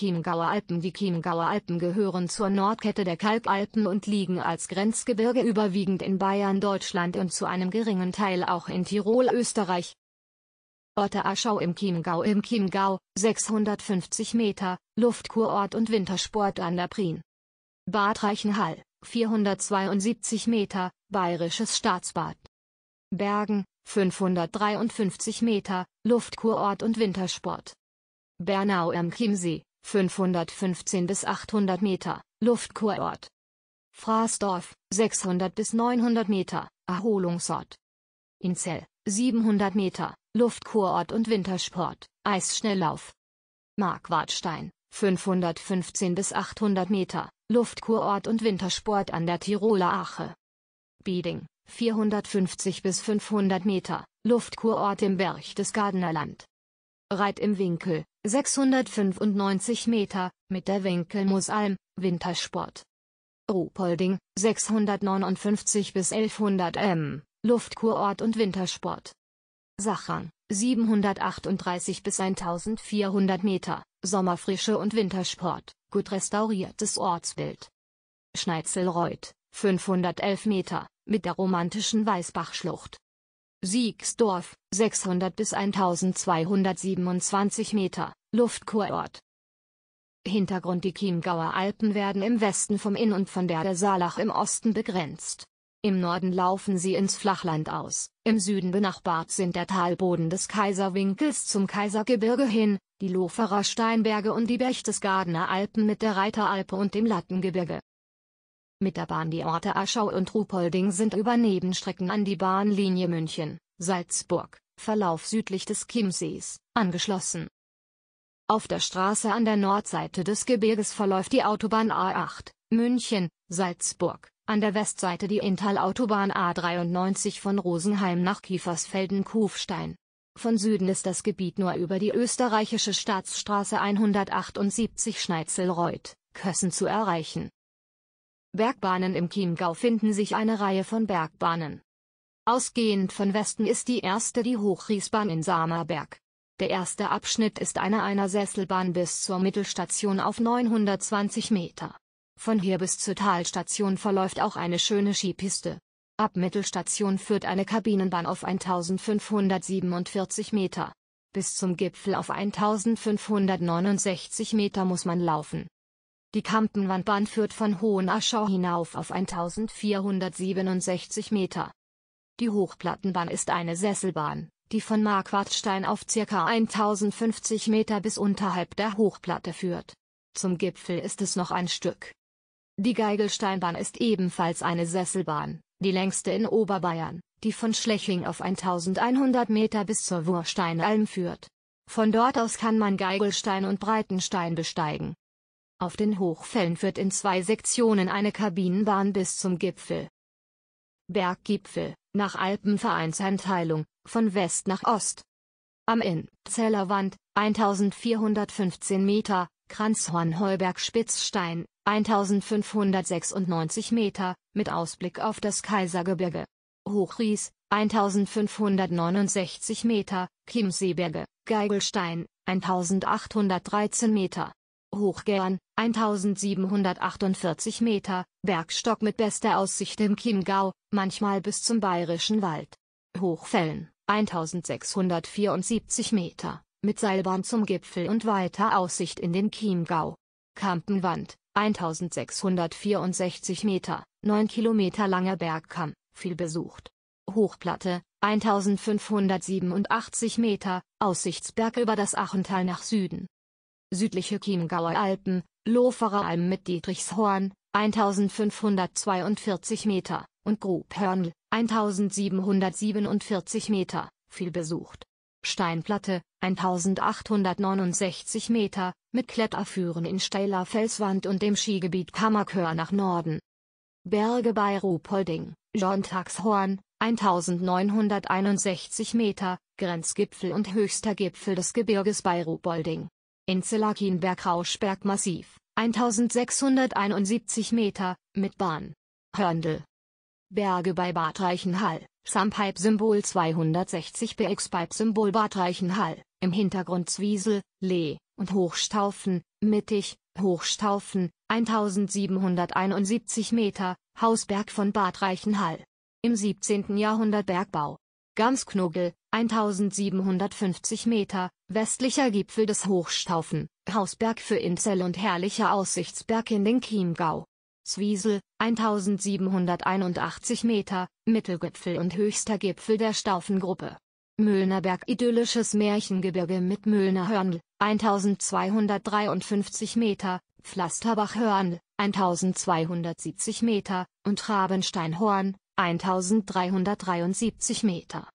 Chiemgauer Alpen Die Chiemgauer Alpen gehören zur Nordkette der Kalkalpen und liegen als Grenzgebirge überwiegend in Bayern Deutschland und zu einem geringen Teil auch in Tirol Österreich. Orte Aschau im Chiemgau im Chiemgau, 650 Meter, Luftkurort und Wintersport an der Prien. Bad Reichenhall, 472 Meter, Bayerisches Staatsbad. Bergen, 553 Meter, Luftkurort und Wintersport. Bernau im Chiemsee, 515 bis 800 Meter, Luftkurort. Fraßdorf, 600 bis 900 Meter, Erholungsort. Inzell, 700 Meter, Luftkurort und Wintersport, Eisschnelllauf. Markwartstein, 515 bis 800 Meter, Luftkurort und Wintersport an der Tiroler Ache. Bieding, 450 bis 500 Meter, Luftkurort im Berchtesgadener Land. Reit im Winkel, 695 Meter, mit der Winkelmusalm, Wintersport. Ruhpolding, 659 bis 1100 m, Luftkurort und Wintersport. Sachang, 738 bis 1400 Meter, Sommerfrische und Wintersport, gut restauriertes Ortsbild. Schneitzelreuth, 511 Meter, mit der romantischen Weißbachschlucht. Siegsdorf, 600 bis 1227 Meter, Luftkurort. Hintergrund Die Chiemgauer Alpen werden im Westen vom Inn und von der der Saalach im Osten begrenzt. Im Norden laufen sie ins Flachland aus, im Süden benachbart sind der Talboden des Kaiserwinkels zum Kaisergebirge hin, die Loferer Steinberge und die Berchtesgadener Alpen mit der Reiteralpe und dem Lattengebirge. Mit der Bahn die Orte Aschau und Rupolding sind über Nebenstrecken an die Bahnlinie München, Salzburg, Verlauf südlich des Chiemsees, angeschlossen. Auf der Straße an der Nordseite des Gebirges verläuft die Autobahn A8, München, Salzburg, an der Westseite die Inntal-Autobahn A93 von Rosenheim nach Kiefersfelden-Kufstein. Von Süden ist das Gebiet nur über die österreichische Staatsstraße 178 Schneitzelreuth, Kössen zu erreichen. Bergbahnen im Chiemgau finden sich eine Reihe von Bergbahnen. Ausgehend von Westen ist die erste die Hochriesbahn in Samerberg. Der erste Abschnitt ist eine einer Sesselbahn bis zur Mittelstation auf 920 Meter. Von hier bis zur Talstation verläuft auch eine schöne Skipiste. Ab Mittelstation führt eine Kabinenbahn auf 1547 Meter. Bis zum Gipfel auf 1569 Meter muss man laufen. Die Kampenwandbahn führt von Hohenaschau hinauf auf 1467 Meter. Die Hochplattenbahn ist eine Sesselbahn, die von Marquardstein auf ca. 1050 Meter bis unterhalb der Hochplatte führt. Zum Gipfel ist es noch ein Stück. Die Geigelsteinbahn ist ebenfalls eine Sesselbahn, die längste in Oberbayern, die von Schleching auf 1100 Meter bis zur Wursteinalm führt. Von dort aus kann man Geigelstein und Breitenstein besteigen. Auf den Hochfällen führt in zwei Sektionen eine Kabinenbahn bis zum Gipfel. Berggipfel, nach Alpenvereinseinteilung, von West nach Ost. Am Inn, Zellerwand, 1415 Meter, Kranzhorn-Heuberg-Spitzstein, 1596 Meter, mit Ausblick auf das Kaisergebirge. Hochries, 1569 Meter, Chiemseeberge, Geigelstein, 1813 Meter. Hochgern, 1748 Meter, Bergstock mit bester Aussicht im Chiemgau, manchmal bis zum Bayerischen Wald. Hochfällen, 1674 Meter, mit Seilbahn zum Gipfel und weiter Aussicht in den Chiemgau. Kampenwand, 1664 Meter, 9 Kilometer langer Bergkamm, viel besucht. Hochplatte, 1587 Meter, Aussichtsberg über das Achental nach Süden südliche Chiemgauer Alpen, Loferer Alm mit Dietrichshorn, 1542 Meter, und Grubhörnl, 1747 Meter, viel besucht. Steinplatte, 1869 Meter, mit Kletterführen in steiler Felswand und dem Skigebiet Kammerkör nach Norden. Berge bei Ruhpolding, Jonntagshorn, 1961 Meter, Grenzgipfel und höchster Gipfel des Gebirges bei Ruhpolding. In Zillakienberg-Rauschberg Massiv, 1671 Meter, mit Bahn. Hörndl. Berge bei Bad Reichenhall, Sampipe-Symbol 260 BX-Pipe-Symbol Bad Reichenhall, im Hintergrund Zwiesel, Lee, und Hochstaufen, mittig, Hochstaufen, 1771 Meter, Hausberg von Bad Reichenhall. Im 17. Jahrhundert Bergbau Gansknogel, 1750 Meter, westlicher Gipfel des Hochstaufen, Hausberg für Inzell und herrlicher Aussichtsberg in den Chiemgau. Zwiesel, 1781 Meter, Mittelgipfel und höchster Gipfel der Staufengruppe. Möllnerberg idyllisches Märchengebirge mit Möllnerhörnl, 1253 Meter, Pflasterbachhörnl, 1270 Meter, und Rabensteinhorn, 1373 Meter.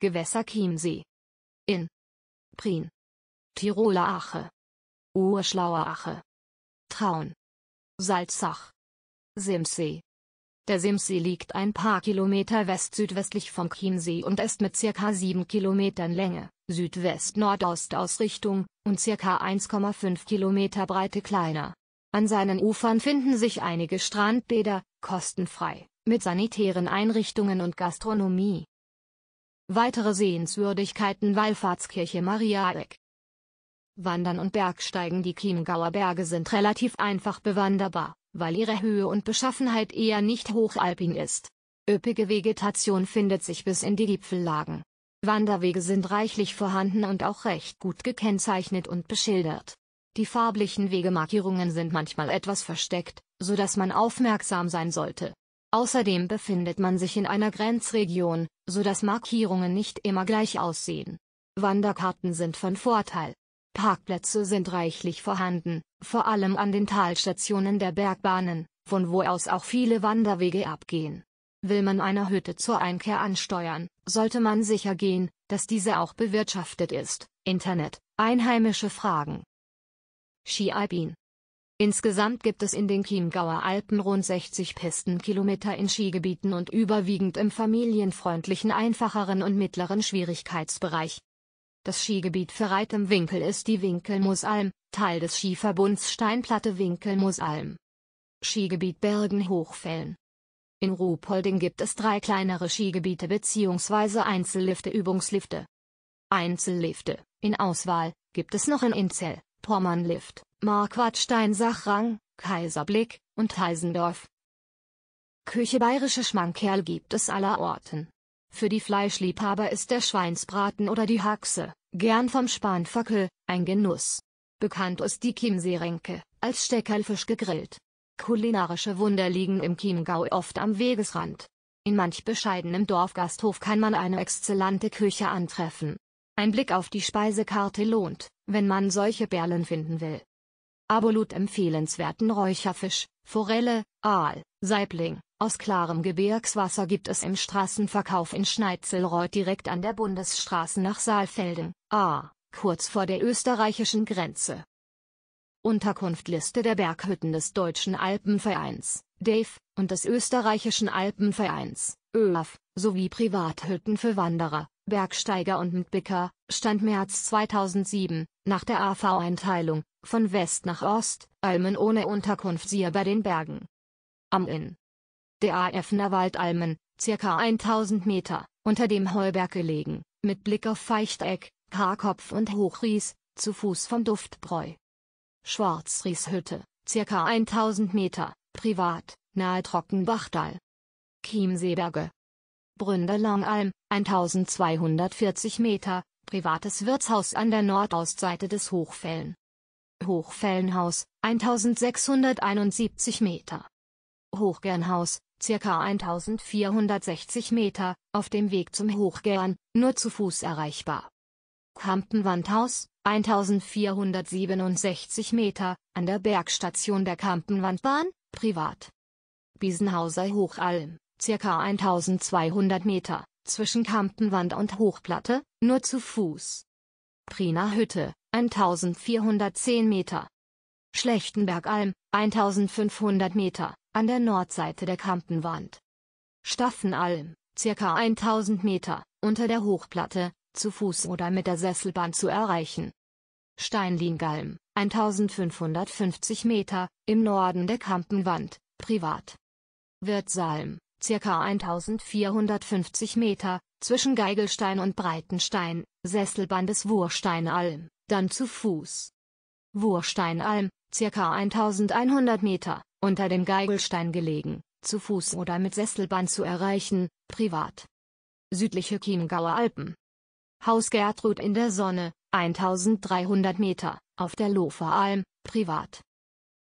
Gewässer Chiemsee. In. Prien. Tiroler Ache. Urschlauer Ache. Traun. Salzach. Simsee. Der Simsee liegt ein paar Kilometer west-südwestlich vom Chiemsee und ist mit ca. 7 Kilometern Länge, Südwest-Nordost-Ausrichtung, und ca. 1,5 Kilometer Breite kleiner. An seinen Ufern finden sich einige Strandbäder, kostenfrei, mit sanitären Einrichtungen und Gastronomie. Weitere Sehenswürdigkeiten Wallfahrtskirche Mariaeck Wandern und Bergsteigen Die Chiemgauer Berge sind relativ einfach bewanderbar, weil ihre Höhe und Beschaffenheit eher nicht hochalpin ist. Üppige Vegetation findet sich bis in die Gipfellagen. Wanderwege sind reichlich vorhanden und auch recht gut gekennzeichnet und beschildert. Die farblichen Wegemarkierungen sind manchmal etwas versteckt, so dass man aufmerksam sein sollte. Außerdem befindet man sich in einer Grenzregion, so dass Markierungen nicht immer gleich aussehen. Wanderkarten sind von Vorteil. Parkplätze sind reichlich vorhanden, vor allem an den Talstationen der Bergbahnen, von wo aus auch viele Wanderwege abgehen. Will man eine Hütte zur Einkehr ansteuern, sollte man sicher gehen, dass diese auch bewirtschaftet ist. Internet, einheimische Fragen. Ski Alpin Insgesamt gibt es in den Chiemgauer Alpen rund 60 Pistenkilometer in Skigebieten und überwiegend im familienfreundlichen einfacheren und mittleren Schwierigkeitsbereich. Das Skigebiet für Reit im Winkel ist die Winkelmoosalm, Teil des Skiverbunds Steinplatte Winkelmoosalm. Skigebiet Bergen Hochfällen in Ruhpolding gibt es drei kleinere Skigebiete bzw. Einzellifte Übungslifte. Einzellifte, in Auswahl, gibt es noch in Inzell, Mecklenburg-Vorpommern-Lift, Marquardstein-Sachrang, Kaiserblick und Heisendorf. Küche bayerische Schmankerl gibt es aller Orten. Für die Fleischliebhaber ist der Schweinsbraten oder die Haxe, gern vom Spanfackel, ein Genuss. Bekannt ist die Chiemseerenke, als Steckerlfisch gegrillt. Kulinarische Wunder liegen im Chiemgau oft am Wegesrand. In manch bescheidenem Dorfgasthof kann man eine exzellente Küche antreffen, ein Blick auf die Speisekarte lohnt, wenn man solche Perlen finden will. Absolut empfehlenswerten Räucherfisch, Forelle, Aal, Saibling, aus klarem Gebirgswasser gibt es im Straßenverkauf in Schneitzelreuth direkt an der Bundesstraße nach Saalfelden, A, kurz vor der österreichischen Grenze. Unterkunftliste der Berghütten des Deutschen Alpenvereins, DAVE, und des österreichischen Alpenvereins, ÖAF, sowie Privathütten für Wanderer, Bergsteiger und Mtbicker, Stand März 2007, nach der AV-Einteilung, von West nach Ost, Almen ohne Unterkunft siehe bei den Bergen. Am Inn. Der AFner Waldalmen, circa 1000 Meter, unter dem Heuberg gelegen, mit Blick auf Feichteck, Karkopf und Hochries, zu Fuß vom Duftbräu. Schwarzrieshütte, circa 1000 Meter, privat, nahe Trockenbachtal. Chiemseeberge, Bründer Longalm, 1240 Meter, privates Wirtshaus an der Nordostseite des Hochfällen. Hochfällenhaus, 1671 Meter. Hochgernhaus, ca. 1460 Meter, auf dem Weg zum Hochgern, nur zu Fuß erreichbar. Kampenwandhaus, 1467 Meter, an der Bergstation der Kampenwandbahn, privat. Biesenhauser Hochalm, ca. 1200 Meter, zwischen Kampenwand und Hochplatte, nur zu Fuß. Prina Hütte, 1410 Meter. Schlechtenbergalm, 1500 Meter, an der Nordseite der Kampenwand. Staffenalm, ca. 1000 Meter, unter der Hochplatte, zu Fuß oder mit der Sesselbahn zu erreichen. Steinlingalm, 1550 Meter, im Norden der Kampenwand, privat. Wirtsalm, ca. 1450 Meter, zwischen Geigelstein und Breitenstein, Sesselbahn bis Wursteinalm, dann zu Fuß. Wursteinalm, ca. 1100 Meter, unter dem Geigelstein gelegen, zu Fuß oder mit Sesselbahn zu erreichen, privat. Südliche Chiemgauer Alpen. Haus Gertrud in der Sonne, 1300 Meter, auf der Loferalm, privat.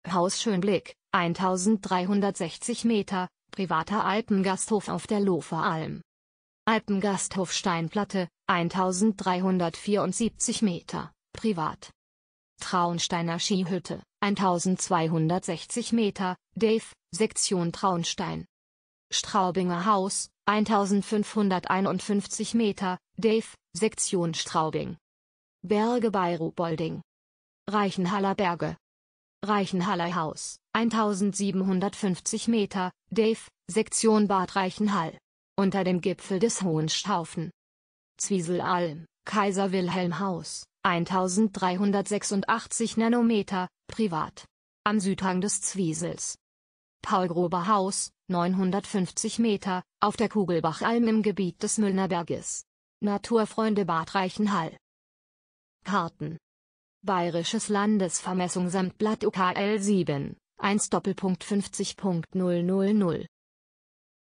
Haus Schönblick, 1360 Meter, privater Alpengasthof auf der Lofer Alm. Alpengasthof Steinplatte, 1374 Meter, privat. Traunsteiner Skihütte, 1260 Meter, Dave, Sektion Traunstein. Straubinger Haus, 1551 Meter, Dave, Sektion Straubing. Berge bei Ruhpolding. Reichenhaller Berge. Reichenhaller Haus, 1750 Meter, Dave, Sektion Bad Reichenhall. Unter dem Gipfel des Hohenstaufen. Zwieselalm, Kaiser Wilhelm Haus, 1386 Nanometer, privat. Am Südhang des Zwiesels. Paul Grober Haus, 950 Meter, auf der Kugelbachalm im Gebiet des Müllnerberges. Naturfreunde Bad Reichenhall. Karten. Bayerisches Landesvermessungsamt Blatt UKL 7. 1 Doppelpunkt 50.000